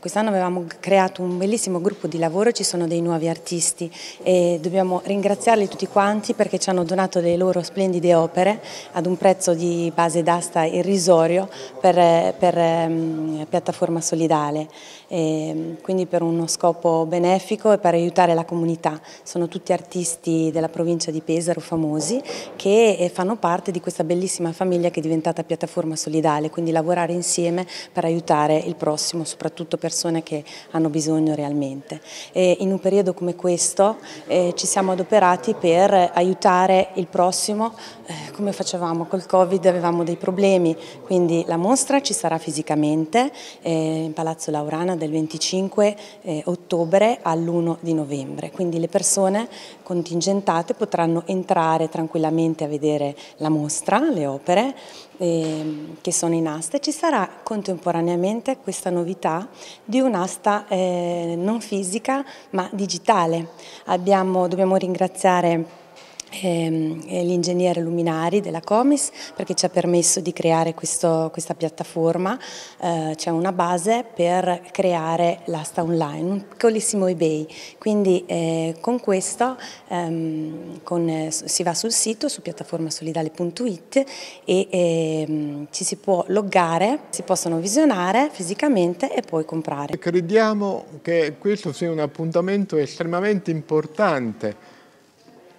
Quest'anno avevamo creato un bellissimo gruppo di lavoro, ci sono dei nuovi artisti e dobbiamo ringraziarli tutti quanti perché ci hanno donato le loro splendide opere ad un prezzo di base d'asta irrisorio per, per um, piattaforma solidale, e, quindi per uno scopo benefico e per aiutare la comunità. Sono tutti artisti della provincia di Pesaro famosi che eh, fanno parte di questa bellissima famiglia che è diventata piattaforma solidale, quindi lavorare insieme per aiutare il prossimo, soprattutto per persone che hanno bisogno realmente. E in un periodo come questo eh, ci siamo adoperati per aiutare il prossimo, eh, come facevamo col Covid avevamo dei problemi, quindi la mostra ci sarà fisicamente eh, in Palazzo Laurana del 25 eh, ottobre all'1 di novembre, quindi le persone contingentate potranno entrare tranquillamente a vedere la mostra, le opere ehm, che sono in asta e ci sarà contemporaneamente questa novità di un'asta eh, non fisica ma digitale. Abbiamo, dobbiamo ringraziare Ehm, l'ingegnere Luminari della Comis perché ci ha permesso di creare questo, questa piattaforma, eh, c'è cioè una base per creare l'asta online, un piccolissimo eBay, quindi eh, con questo ehm, con, eh, si va sul sito su piattaformasolidale.it e ehm, ci si può loggare, si possono visionare fisicamente e poi comprare. Crediamo che questo sia un appuntamento estremamente importante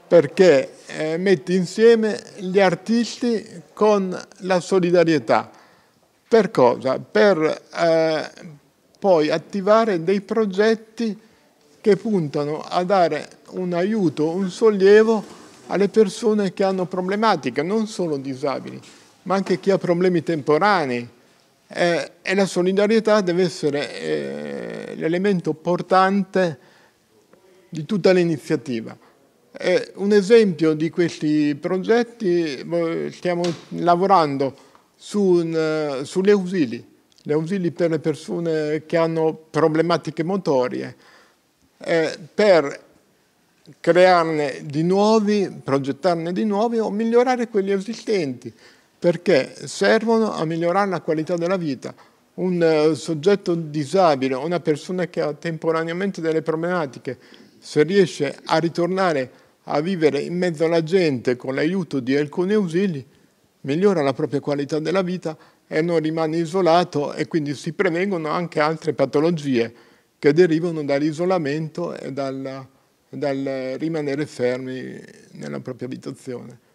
perché eh, mette insieme gli artisti con la solidarietà. Per cosa? Per eh, poi attivare dei progetti che puntano a dare un aiuto, un sollievo alle persone che hanno problematiche, non solo disabili, ma anche chi ha problemi temporanei. Eh, e la solidarietà deve essere eh, l'elemento portante di tutta l'iniziativa. Eh, un esempio di questi progetti, stiamo lavorando su un, eh, sulle ausili, le ausili per le persone che hanno problematiche motorie, eh, per crearne di nuovi, progettarne di nuovi o migliorare quelli esistenti, perché servono a migliorare la qualità della vita. Un uh, soggetto disabile, una persona che ha temporaneamente delle problematiche, se riesce a ritornare a a vivere in mezzo alla gente con l'aiuto di alcuni ausili, migliora la propria qualità della vita e non rimane isolato e quindi si prevengono anche altre patologie che derivano dall'isolamento e dal, dal rimanere fermi nella propria abitazione.